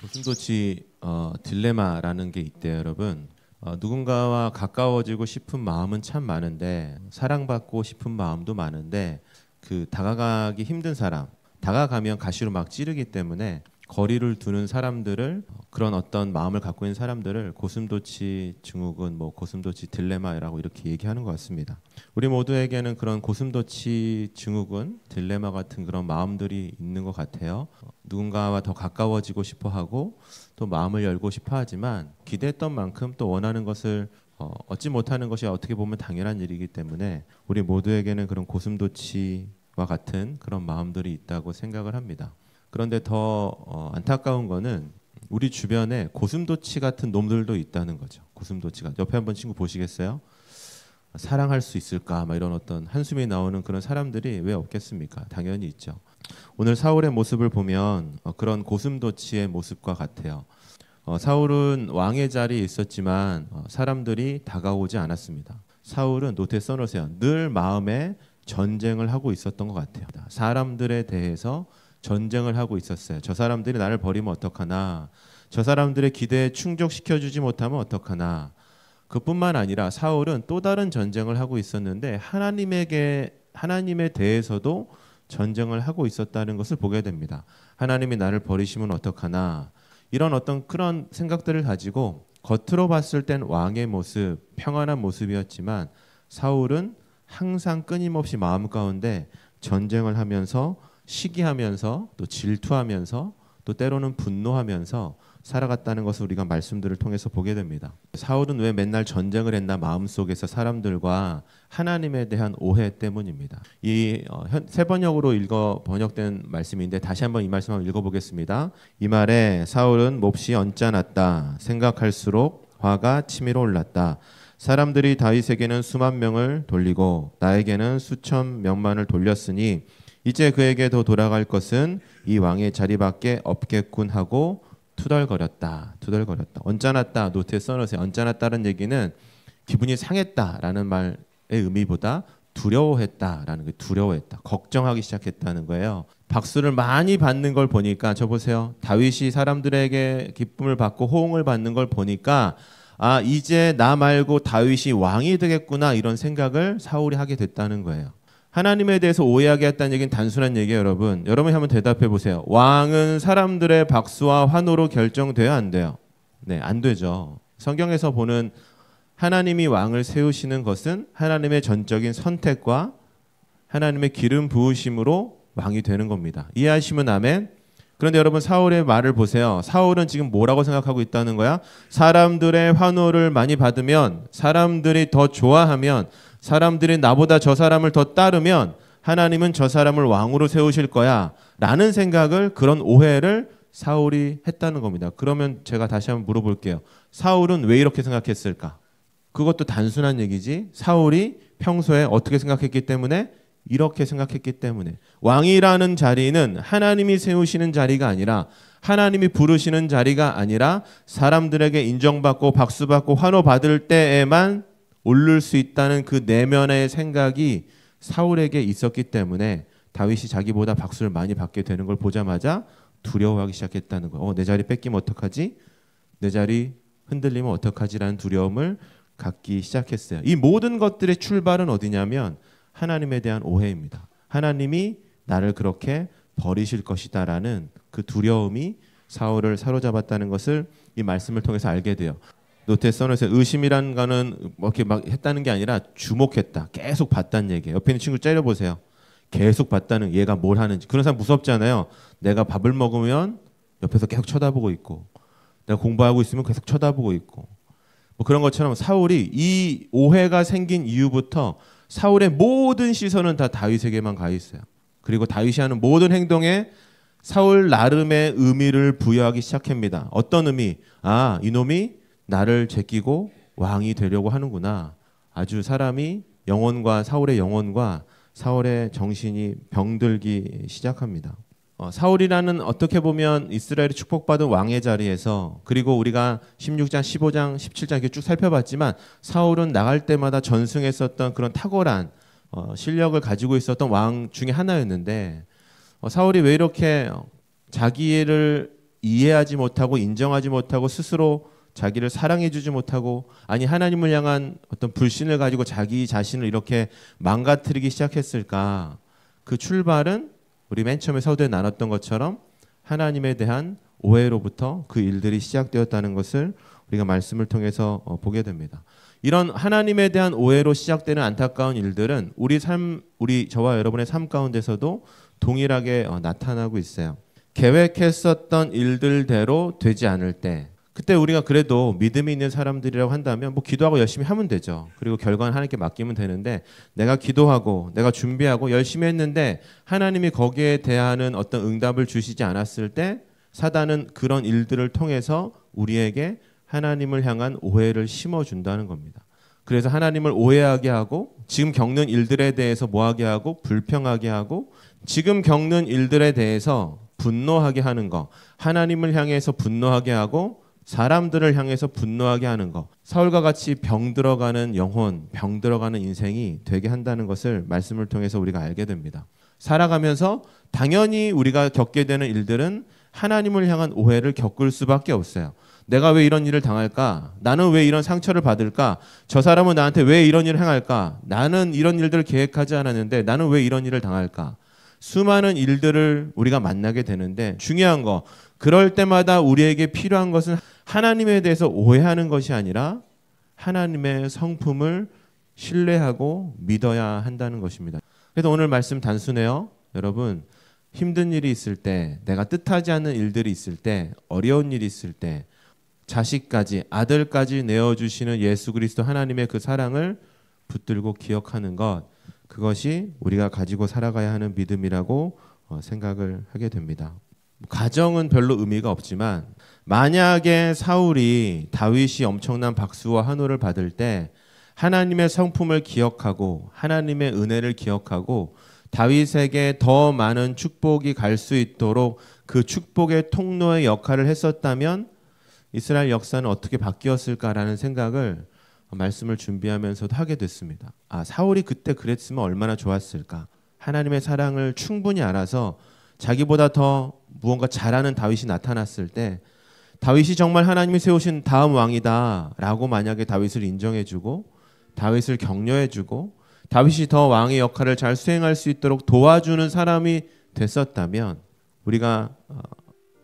고슴도치 어, 딜레마라는 게 있대요, 여러분. 어, 누군가와 가까워지고 싶은 마음은 참 많은데 사랑받고 싶은 마음도 많은데 그 다가가기 힘든 사람, 다가가면 가시로 막 찌르기 때문에 거리를 두는 사람들을 그런 어떤 마음을 갖고 있는 사람들을 고슴도치 증후군, 뭐 고슴도치 딜레마라고 이렇게 얘기하는 것 같습니다. 우리 모두에게는 그런 고슴도치 증후군, 딜레마 같은 그런 마음들이 있는 것 같아요. 누군가와 더 가까워지고 싶어 하고 또 마음을 열고 싶어 하지만 기대했던 만큼 또 원하는 것을 어, 얻지 못하는 것이 어떻게 보면 당연한 일이기 때문에 우리 모두에게는 그런 고슴도치와 같은 그런 마음들이 있다고 생각을 합니다. 그런데 더 어, 안타까운 거는 우리 주변에 고슴도치 같은 놈들도 있다는 거죠. 고슴도치가 옆에 한번 친구 보시겠어요? 사랑할 수 있을까? 막 이런 어떤 한숨이 나오는 그런 사람들이 왜 없겠습니까? 당연히 있죠. 오늘 사울의 모습을 보면 어, 그런 고슴도치의 모습과 같아요. 어, 사울은 왕의 자리에 있었지만 어, 사람들이 다가오지 않았습니다. 사울은 노트 써놓으세요. 늘 마음에 전쟁을 하고 있었던 것 같아요. 사람들에 대해서 전쟁을 하고 있었어요. 저 사람들이 나를 버리면 어떡하나. 저 사람들의 기대에 충족시켜 주지 못하면 어떡하나. 그뿐만 아니라 사울은 또 다른 전쟁을 하고 있었는데 하나님에게 하나님에 대해서도 전쟁을 하고 있었다는 것을 보게 됩니다. 하나님이 나를 버리시면 어떡하나. 이런 어떤 그런 생각들을 가지고 겉으로 봤을 땐 왕의 모습, 평안한 모습이었지만 사울은 항상 끊임없이 마음 가운데 전쟁을 하면서 시기하면서 또 질투하면서 또 때로는 분노하면서 살아갔다는 것을 우리가 말씀들을 통해서 보게 됩니다. 사울은 왜 맨날 전쟁을 했나 마음속에서 사람들과 하나님에 대한 오해 때문입니다. 이세 어, 번역으로 읽어 번역된 말씀인데 다시 한번 이 말씀 한 읽어 보겠습니다. 이 말에 사울은 몹시 언짢았다. 생각할수록 화가 치밀어 올랐다. 사람들이 다윗에게는 수만 명을 돌리고 나에게는 수천 명만을 돌렸으니 이제 그에게 더 돌아갈 것은 이 왕의 자리밖에 없겠군 하고 투덜거렸다. 투덜거렸다. 언짢았다. 노트에 써놓으세요. 언짢았다는 얘기는 기분이 상했다라는 말의 의미보다 두려워했다라는 게 그 두려워했다. 걱정하기 시작했다는 거예요. 박수를 많이 받는 걸 보니까 저 보세요. 다윗이 사람들에게 기쁨을 받고 호응을 받는 걸 보니까 아 이제 나 말고 다윗이 왕이 되겠구나 이런 생각을 사울이 하게 됐다는 거예요. 하나님에 대해서 오해하게 했다는 얘기는 단순한 얘기예요, 여러분. 여러분이 한번 대답해 보세요. 왕은 사람들의 박수와 환호로 결정되어안 돼요. 네, 안 되죠. 성경에서 보는 하나님이 왕을 세우시는 것은 하나님의 전적인 선택과 하나님의 기름 부으심으로 왕이 되는 겁니다. 이해하시면 아멘. 그런데 여러분 사울의 말을 보세요. 사울은 지금 뭐라고 생각하고 있다는 거야? 사람들의 환호를 많이 받으면 사람들이 더 좋아하면 사람들이 나보다 저 사람을 더 따르면 하나님은 저 사람을 왕으로 세우실 거야. 라는 생각을 그런 오해를 사울이 했다는 겁니다. 그러면 제가 다시 한번 물어볼게요. 사울은 왜 이렇게 생각했을까? 그것도 단순한 얘기지. 사울이 평소에 어떻게 생각했기 때문에 이렇게 생각했기 때문에 왕이라는 자리는 하나님이 세우시는 자리가 아니라 하나님이 부르시는 자리가 아니라 사람들에게 인정받고 박수받고 환호받을 때에만 오를 수 있다는 그 내면의 생각이 사울에게 있었기 때문에 다윗이 자기보다 박수를 많이 받게 되는 걸 보자마자 두려워하기 시작했다는 거예요. 어, 내 자리 뺏기면 어떡하지? 내 자리 흔들리면 어떡하지라는 두려움을 갖기 시작했어요. 이 모든 것들의 출발은 어디냐면 하나님에 대한 오해입니다. 하나님이 나를 그렇게 버리실 것이다라는 그 두려움이 사울을 사로잡았다는 것을 이 말씀을 통해서 알게 돼요. 노트에 써놓으서 의심이란 거는 뭐 이렇게 막 했다는 게 아니라 주목했다. 계속 봤다는 얘기예요. 옆에 있는 친구 째려보세요. 계속 봤다는 얘가 뭘 하는지. 그런 사람 무섭잖아요. 내가 밥을 먹으면 옆에서 계속 쳐다보고 있고 내가 공부하고 있으면 계속 쳐다보고 있고 뭐 그런 것처럼 사울이 이 오해가 생긴 이후부터 사울의 모든 시선은 다 다윗에게만 가 있어요. 그리고 다윗이 하는 모든 행동에 사울 나름의 의미를 부여하기 시작합니다. 어떤 의미? 아, 이놈이 나를 제끼고 왕이 되려고 하는구나. 아주 사람이 영혼과 사울의 영혼과 사울의 정신이 병들기 시작합니다. 어, 사울이라는 어떻게 보면 이스라엘이 축복받은 왕의 자리에서 그리고 우리가 16장, 15장, 17장 이렇게 쭉 살펴봤지만 사울은 나갈 때마다 전승했었던 그런 탁월한 어, 실력을 가지고 있었던 왕 중에 하나였는데 어, 사울이 왜 이렇게 자기를 이해하지 못하고 인정하지 못하고 스스로 자기를 사랑해주지 못하고 아니 하나님을 향한 어떤 불신을 가지고 자기 자신을 이렇게 망가뜨리기 시작했을까? 그 출발은 우리 맨 처음에 서두에 나눴던 것처럼 하나님에 대한 오해로부터 그 일들이 시작되었다는 것을 우리가 말씀을 통해서 어, 보게 됩니다. 이런 하나님에 대한 오해로 시작되는 안타까운 일들은 우리 삶, 우리 저와 여러분의 삶 가운데서도 동일하게 어, 나타나고 있어요. 계획했었던 일들대로 되지 않을 때, 그때 우리가 그래도 믿음이 있는 사람들이라고 한다면 뭐 기도하고 열심히 하면 되죠. 그리고 결과는 하나님께 맡기면 되는데 내가 기도하고 내가 준비하고 열심히 했는데 하나님이 거기에 대한 어떤 응답을 주시지 않았을 때 사단은 그런 일들을 통해서 우리에게 하나님을 향한 오해를 심어준다는 겁니다. 그래서 하나님을 오해하게 하고 지금 겪는 일들에 대해서 뭐하게 하고 불평하게 하고 지금 겪는 일들에 대해서 분노하게 하는 거 하나님을 향해서 분노하게 하고 사람들을 향해서 분노하게 하는 것, 사울과 같이 병 들어가는 영혼, 병 들어가는 인생이 되게 한다는 것을 말씀을 통해서 우리가 알게 됩니다. 살아가면서 당연히 우리가 겪게 되는 일들은 하나님을 향한 오해를 겪을 수밖에 없어요. 내가 왜 이런 일을 당할까? 나는 왜 이런 상처를 받을까? 저 사람은 나한테 왜 이런 일을 행할까? 나는 이런 일들을 계획하지 않았는데 나는 왜 이런 일을 당할까? 수많은 일들을 우리가 만나게 되는데 중요한 거 그럴 때마다 우리에게 필요한 것은 하나님에 대해서 오해하는 것이 아니라 하나님의 성품을 신뢰하고 믿어야 한다는 것입니다. 그래서 오늘 말씀 단순해요. 여러분 힘든 일이 있을 때 내가 뜻하지 않은 일들이 있을 때 어려운 일이 있을 때 자식까지 아들까지 내어 주시는 예수 그리스도 하나님의 그 사랑을 붙들고 기억하는 것 그것이 우리가 가지고 살아가야 하는 믿음이라고 어, 생각을 하게 됩니다. 가정은 별로 의미가 없지만 만약에 사울이 다윗이 엄청난 박수와 환호를 받을 때 하나님의 성품을 기억하고 하나님의 은혜를 기억하고 다윗에게 더 많은 축복이 갈 수 있도록 그 축복의 통로의 역할을 했었다면 이스라엘 역사는 어떻게 바뀌었을까라는 생각을 말씀을 준비하면서도 하게 됐습니다. 아, 사울이 그때 그랬으면 얼마나 좋았을까. 하나님의 사랑을 충분히 알아서 자기보다 더 무언가 잘하는 다윗이 나타났을 때 다윗이 정말 하나님이 세우신 다음 왕이다라고 만약에 다윗을 인정해주고 다윗을 격려해주고 다윗이 더 왕의 역할을 잘 수행할 수 있도록 도와주는 사람이 됐었다면 우리가 어,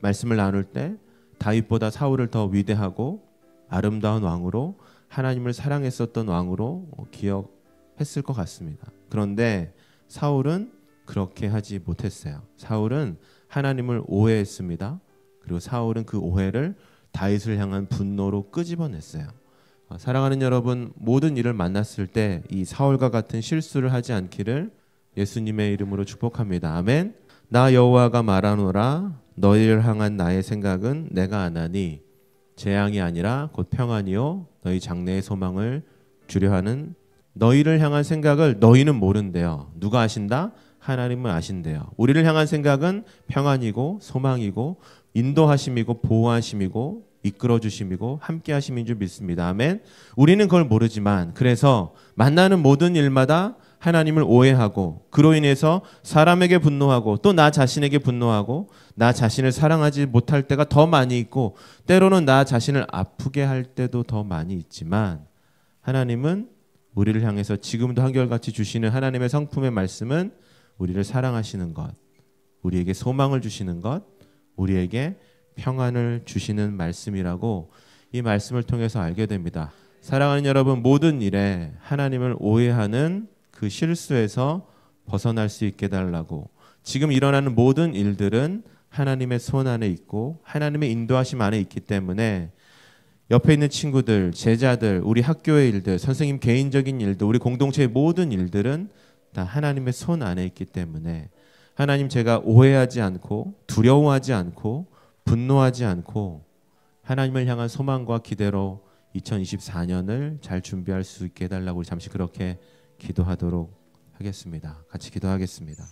말씀을 나눌 때 다윗보다 사울을 더 위대하고 아름다운 왕으로 하나님을 사랑했었던 왕으로 어, 기억했을 것 같습니다. 그런데 사울은 그렇게 하지 못했어요. 사울은 하나님을 오해했습니다. 그리고 사울은 그 오해를 다윗을 향한 분노로 끄집어냈어요. 어, 사랑하는 여러분, 모든 일을 만났을 때 이 사울과 같은 실수를 하지 않기를 예수님의 이름으로 축복합니다. 아멘. 나 여호와가 말하노라 너희를 향한 나의 생각은 내가 아나니 재앙이 아니라 곧 평안이요 너희 장래의 소망을 주려 하는 너희를 향한 생각을 너희는 모른대요. 누가 아신다? 하나님은 아신대요. 우리를 향한 생각은 평안이고 소망이고 인도하심이고 보호하심이고 이끌어 주심이고 함께 하심인 줄 믿습니다. 아멘. 우리는 그걸 모르지만 그래서 만나는 모든 일마다 하나님을 오해하고 그로 인해서 사람에게 분노하고 또 나 자신에게 분노하고 나 자신을 사랑하지 못할 때가 더 많이 있고 때로는 나 자신을 아프게 할 때도 더 많이 있지만 하나님은 우리를 향해서 지금도 한결같이 주시는 하나님의 성품의 말씀은 우리를 사랑하시는 것, 우리에게 소망을 주시는 것, 우리에게 평안을 주시는 말씀이라고 이 말씀을 통해서 알게 됩니다. 사랑하는 여러분, 모든 일에 하나님을 오해하는 그 실수에서 벗어날 수 있게 달라고 지금 일어나는 모든 일들은 하나님의 손 안에 있고 하나님의 인도하심 안에 있기 때문에 옆에 있는 친구들, 제자들, 우리 학교의 일들, 선생님 개인적인 일들, 우리 공동체의 모든 일들은 다 하나님의 손 안에 있기 때문에 하나님 제가 오해하지 않고 두려워하지 않고 분노하지 않고 하나님을 향한 소망과 기대로 2024년을 잘 준비할 수 있게 해달라고 잠시 그렇게 기도하도록 하겠습니다. 같이 기도하겠습니다.